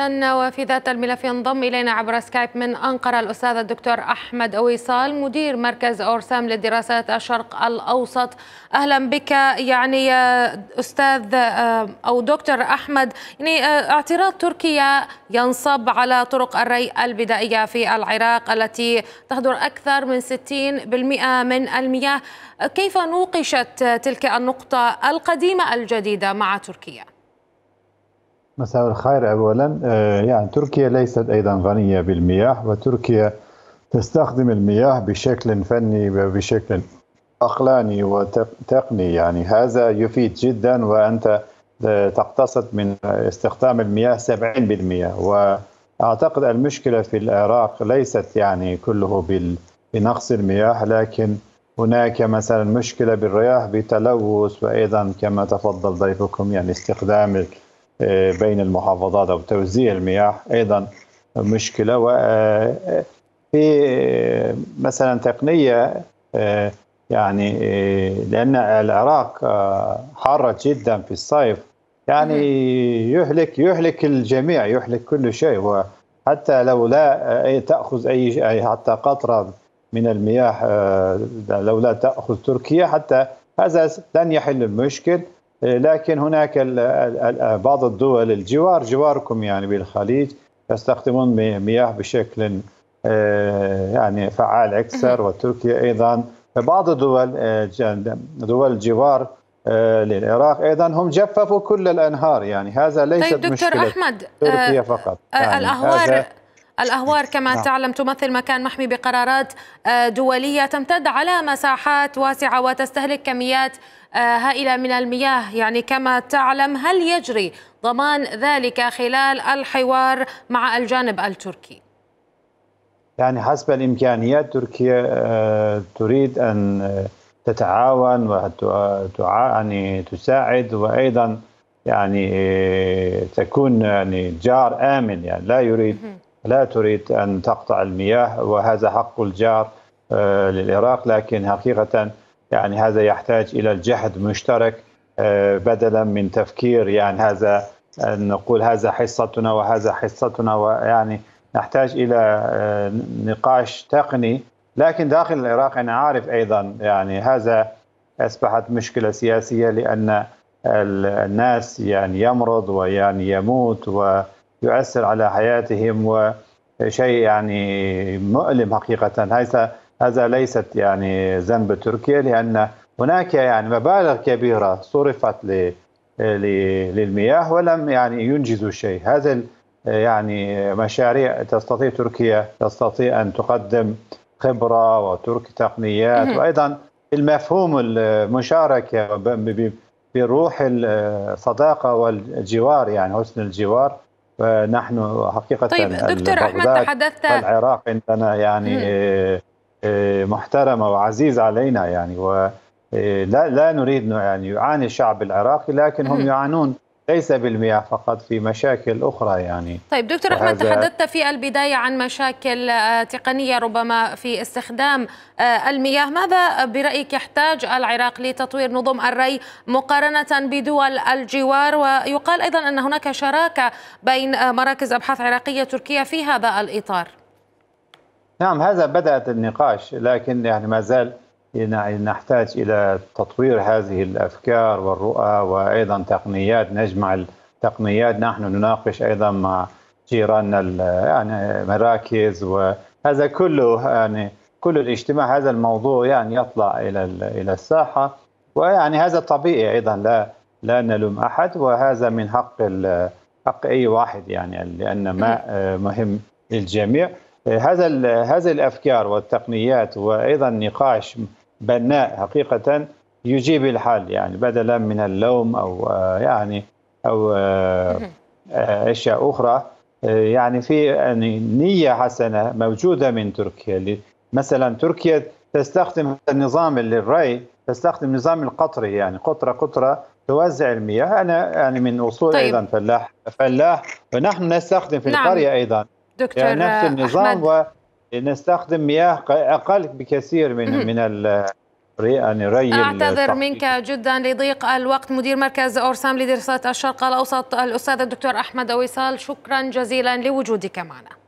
إذا وفي ذات الملف ينضم إلينا عبر سكايب من أنقرة الأستاذ الدكتور أحمد أويصال مدير مركز أورسام للدراسات الشرق الأوسط أهلا بك يعني أستاذ آه، أو دكتور أحمد يعني آه، اعتراض تركيا ينصب على طرق الري البدائية في العراق التي تهدر أكثر من 60% من المياه كيف نوقشت تلك النقطة القديمة الجديدة مع تركيا؟ مساء الخير اولا آه، يعني تركيا ليست ايضا غنيه بالمياه وتركيا تستخدم المياه بشكل فني وبشكل عقلاني وتقني يعني هذا يفيد جدا وانت آه، تقتصد من استخدام المياه 70% واعتقد المشكله في العراق ليست يعني كله بنقص المياه لكن هناك مثلا مشكله بالرياح بتلوث وايضا كما تفضل ضيفكم يعني استخدام آه، بين المحافظات او توزيع المياه ايضا مشكله وفي آه، آه، مثلا تقنيه يعني لان العراق حاره جدا في الصيف يعني يهلك يهلك الجميع يهلك كل شيء وحتى لو لا تاخذ اي, أي حتى قطره من المياه لو لا تاخذ تركيا حتى هذا لن يحل المشكل لكن هناك آه، بعض الدول الجوار جواركم يعني بالخليج يستخدمون مياه بشكل آه، يعني فعال اكثر وتركيا ايضا بعض الدول آه، دول الجوار للعراق ايضا هم جففوا كل الانهار يعني هذا ليس طيب دكتور مشكله احمد تركيا فقط يعني الاهوار الأهوار كما نعم. تعلم تمثل مكان محمي بقرارات آه، دولية تمتد على مساحات واسعة وتستهلك كميات آه، هائلة من المياه يعني كما تعلم هل يجري ضمان ذلك خلال الحوار مع الجانب التركي؟ يعني حسب الإمكانيات تركيا آه، تريد أن تتعاون يعني تساعد وأيضا يعني تكون يعني جار آمن يعني لا يريد لا تريد أن تقطع المياه وهذا حق الجار آه، للعراق لكن حقيقة يعني هذا يحتاج إلى الجهد مشترك آه، بدلا من تفكير يعني هذا أن نقول هذا حصتنا وهذا حصتنا ويعني نحتاج إلى آه، نقاش تقني لكن داخل العراق أنا عارف أيضا يعني هذا أصبحت مشكلة سياسية لأن الناس يعني يمرض ويعني يموت و يؤثر على حياتهم وشيء يعني مؤلم حقيقه هذا هذا ليست يعني ذنب تركيا لان هناك يعني مبالغ كبيره صرفت للمياه ولم يعني ينجزوا شيء هذا يعني مشاريع تستطيع تركيا تستطيع ان تقدم خبره وترك تقنيات وايضا المفهوم المشاركه بروح الصداقه والجوار يعني حسن الجوار فنحن حقيقة طيب دكتور أحمد تحدثت العراق عندنا يعني آه، آه، محترمة وعزيز علينا يعني ولا آه، لا نريد يعني يعاني الشعب العراقي لكن هم يعانون ليس بالمياه فقط في مشاكل أخرى يعني طيب دكتور أحمد تحدثت في البداية عن مشاكل آه، تقنية ربما في استخدام آه، المياه ماذا برأيك يحتاج العراق لتطوير نظم الري مقارنة بدول الجوار ويقال أيضا أن هناك شراكة بين آه، مراكز أبحاث عراقية تركية في هذا الإطار نعم هذا بدأت النقاش لكن يعني ما زال نحتاج إلى تطوير هذه الأفكار والرؤى وأيضا تقنيات نجمع التقنيات نحن نناقش أيضا مع جيراننا يعني مراكز وهذا كله يعني كل الاجتماع هذا الموضوع يعني يطلع الى الى الساحه ويعني هذا طبيعي ايضا لا لا نلوم احد وهذا من حق حق اي واحد يعني لان ما مهم للجميع هذا هذه الافكار والتقنيات وايضا نقاش بناء حقيقه يجيب الحل يعني بدلا من اللوم او آه، يعني او آه، آه، اشياء اخرى يعني في يعني نيه حسنه موجوده من تركيا مثلا تركيا تستخدم النظام للري تستخدم نظام القطري يعني قطره قطره توزع المياه انا يعني من اصول طيب. ايضا فلاح فلاح ونحن نستخدم في نعم. القريه ايضا يعني دكتور يعني نفس النظام أحمد. و نستخدم مياه اقل بكثير من من يعني ري اعتذر التحقيق. منك جدا لضيق الوقت مدير مركز اورسام لدراسات الشرق الاوسط الاستاذ الدكتور احمد وصال شكرا جزيلا لوجودك معنا